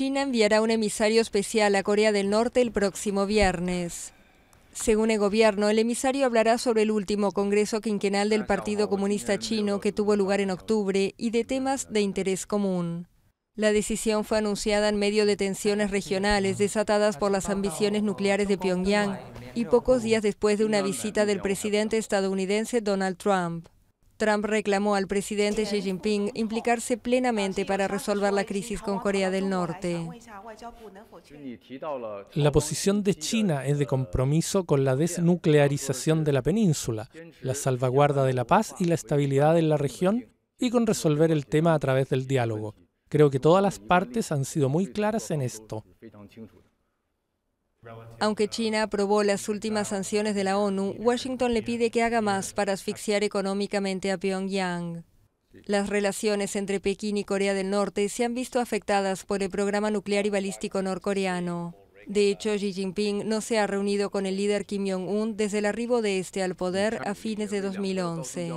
China enviará un emisario especial a Corea del Norte el próximo viernes. Según el gobierno, el emisario hablará sobre el último Congreso Quinquenal del Partido Comunista Chino que tuvo lugar en octubre y de temas de interés común. La decisión fue anunciada en medio de tensiones regionales desatadas por las ambiciones nucleares de Pyongyang y pocos días después de una visita del presidente estadounidense Donald Trump. Trump reclamó al presidente Xi Jinping implicarse plenamente para resolver la crisis con Corea del Norte. La posición de China es de compromiso con la desnuclearización de la península, la salvaguarda de la paz y la estabilidad en la región y con resolver el tema a través del diálogo. Creo que todas las partes han sido muy claras en esto. Aunque China aprobó las últimas sanciones de la ONU, Washington le pide que haga más para asfixiar económicamente a Pyongyang. Las relaciones entre Pekín y Corea del Norte se han visto afectadas por el programa nuclear y balístico norcoreano. De hecho, Xi Jinping no se ha reunido con el líder Kim Jong-un desde el arribo de este al poder a fines de 2011.